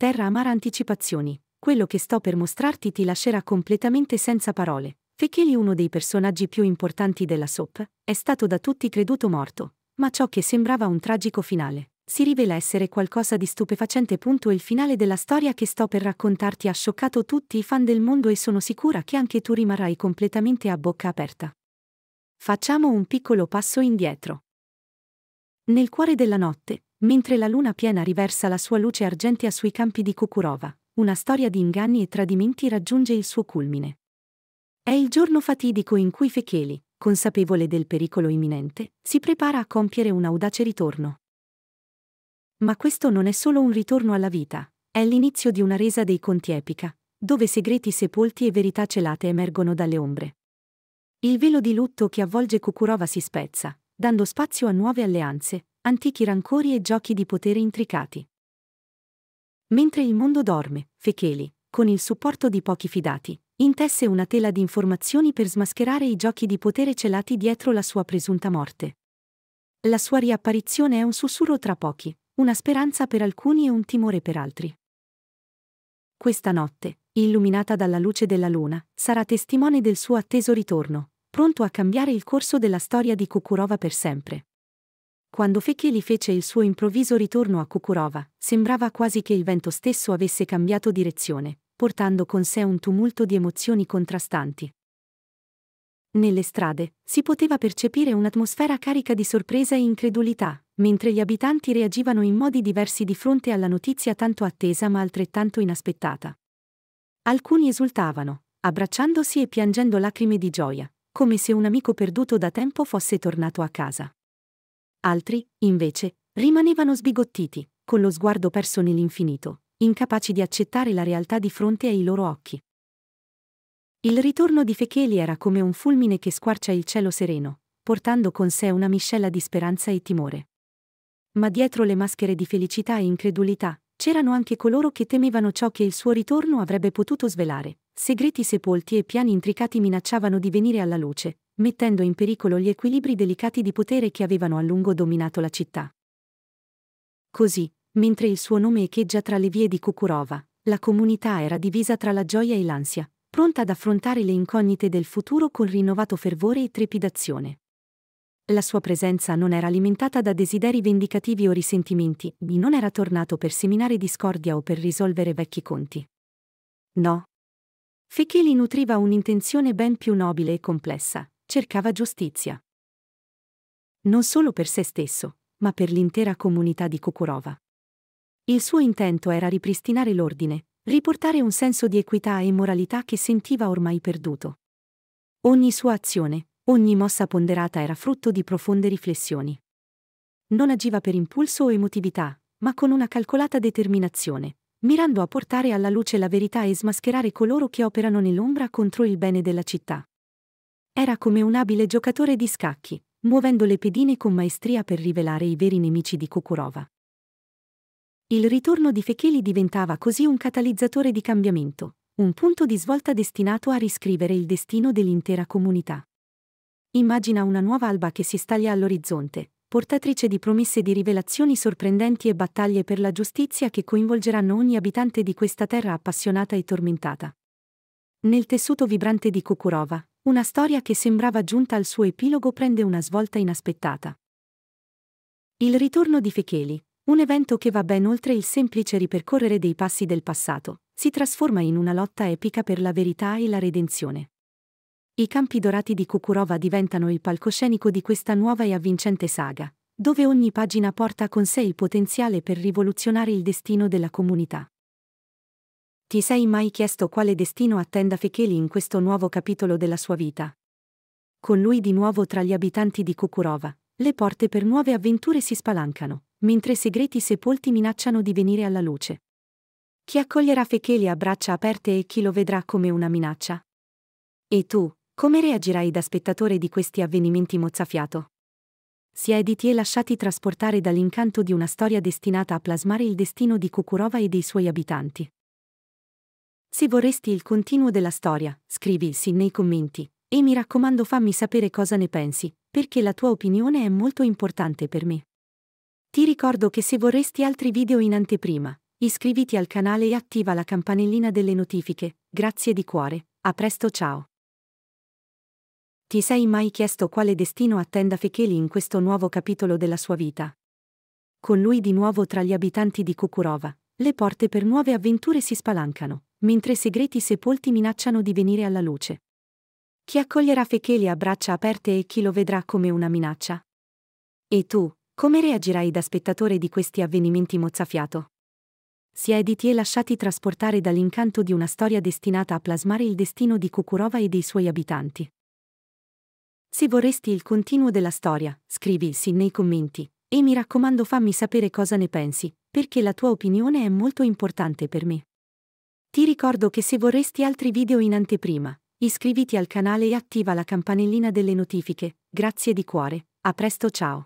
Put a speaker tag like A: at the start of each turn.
A: Terra amara anticipazioni. Quello che sto per mostrarti ti lascerà completamente senza parole. Fecheli, uno dei personaggi più importanti della soap, è stato da tutti creduto morto, ma ciò che sembrava un tragico finale si rivela essere qualcosa di stupefacente. Punto. Il finale della storia che sto per raccontarti ha scioccato tutti i fan del mondo e sono sicura che anche tu rimarrai completamente a bocca aperta. Facciamo un piccolo passo indietro. Nel cuore della notte, mentre la luna piena riversa la sua luce argentea sui campi di Kukurova, una storia di inganni e tradimenti raggiunge il suo culmine. È il giorno fatidico in cui Fecheli, consapevole del pericolo imminente, si prepara a compiere un audace ritorno. Ma questo non è solo un ritorno alla vita, è l'inizio di una resa dei conti epica, dove segreti sepolti e verità celate emergono dalle ombre. Il velo di lutto che avvolge Kukurova si spezza, dando spazio a nuove alleanze, antichi rancori e giochi di potere intricati. Mentre il mondo dorme, Fecheli, con il supporto di pochi fidati, intesse una tela di informazioni per smascherare i giochi di potere celati dietro la sua presunta morte. La sua riapparizione è un sussurro tra pochi, una speranza per alcuni e un timore per altri. Questa notte, illuminata dalla luce della luna, sarà testimone del suo atteso ritorno, pronto a cambiare il corso della storia di Kukurova per sempre. Quando Fekeli fece il suo improvviso ritorno a Kukurova, sembrava quasi che il vento stesso avesse cambiato direzione, portando con sé un tumulto di emozioni contrastanti. Nelle strade si poteva percepire un'atmosfera carica di sorpresa e incredulità, mentre gli abitanti reagivano in modi diversi di fronte alla notizia tanto attesa ma altrettanto inaspettata. Alcuni esultavano, abbracciandosi e piangendo lacrime di gioia, come se un amico perduto da tempo fosse tornato a casa. Altri, invece, rimanevano sbigottiti, con lo sguardo perso nell'infinito, incapaci di accettare la realtà di fronte ai loro occhi. Il ritorno di Fecheli era come un fulmine che squarcia il cielo sereno, portando con sé una miscela di speranza e timore. Ma dietro le maschere di felicità e incredulità, c'erano anche coloro che temevano ciò che il suo ritorno avrebbe potuto svelare. Segreti sepolti e piani intricati minacciavano di venire alla luce, mettendo in pericolo gli equilibri delicati di potere che avevano a lungo dominato la città. Così, mentre il suo nome echeggia tra le vie di Kukurova, la comunità era divisa tra la gioia e l'ansia, pronta ad affrontare le incognite del futuro con rinnovato fervore e trepidazione. La sua presenza non era alimentata da desideri vendicativi o risentimenti, e non era tornato per seminare discordia o per risolvere vecchi conti. No. Fekeli nutriva un'intenzione ben più nobile e complessa, cercava giustizia. Non solo per se stesso, ma per l'intera comunità di Kokurova. Il suo intento era ripristinare l'ordine, riportare un senso di equità e moralità che sentiva ormai perduto. Ogni sua azione, ogni mossa ponderata era frutto di profonde riflessioni. Non agiva per impulso o emotività, ma con una calcolata determinazione, mirando a portare alla luce la verità e smascherare coloro che operano nell'ombra contro il bene della città. Era come un abile giocatore di scacchi, muovendo le pedine con maestria per rivelare i veri nemici di Kukurova. Il ritorno di Fecheli diventava così un catalizzatore di cambiamento, un punto di svolta destinato a riscrivere il destino dell'intera comunità. Immagina una nuova alba che si staglia all'orizzonte, portatrice di promesse di rivelazioni sorprendenti e battaglie per la giustizia che coinvolgeranno ogni abitante di questa terra appassionata e tormentata. Nel tessuto vibrante di Kukurova, una storia che sembrava giunta al suo epilogo prende una svolta inaspettata. Il ritorno di Fecheli, un evento che va ben oltre il semplice ripercorrere dei passi del passato, si trasforma in una lotta epica per la verità e la redenzione. I campi dorati di Kukurova diventano il palcoscenico di questa nuova e avvincente saga, dove ogni pagina porta con sé il potenziale per rivoluzionare il destino della comunità. Ti sei mai chiesto quale destino attenda Fecheli in questo nuovo capitolo della sua vita? Con lui di nuovo tra gli abitanti di Kukurova, le porte per nuove avventure si spalancano, mentre segreti sepolti minacciano di venire alla luce. Chi accoglierà Fecheli a braccia aperte e chi lo vedrà come una minaccia? E tu, come reagirai da spettatore di questi avvenimenti mozzafiato? Siediti e lasciati trasportare dall'incanto di una storia destinata a plasmare il destino di Kukurova e dei suoi abitanti. Se vorresti il continuo della storia, scrivi il sì nei commenti. E mi raccomando fammi sapere cosa ne pensi, perché la tua opinione è molto importante per me. Ti ricordo che se vorresti altri video in anteprima, iscriviti al canale e attiva la campanellina delle notifiche. Grazie di cuore, a presto ciao! Ti sei mai chiesto quale destino attenda Fecheli in questo nuovo capitolo della sua vita? Con lui di nuovo tra gli abitanti di Kukurova, le porte per nuove avventure si spalancano, mentre segreti sepolti minacciano di venire alla luce. Chi accoglierà Fecheli a braccia aperte e chi lo vedrà come una minaccia? E tu, come reagirai da spettatore di questi avvenimenti mozzafiato? Siediti e lasciati trasportare dall'incanto di una storia destinata a plasmare il destino di Kukurova e dei suoi abitanti. Se vorresti il continuo della storia, scrivi sì nei commenti, e mi raccomando fammi sapere cosa ne pensi, perché la tua opinione è molto importante per me. Ti ricordo che se vorresti altri video in anteprima, iscriviti al canale e attiva la campanellina delle notifiche. Grazie di cuore. A presto ciao.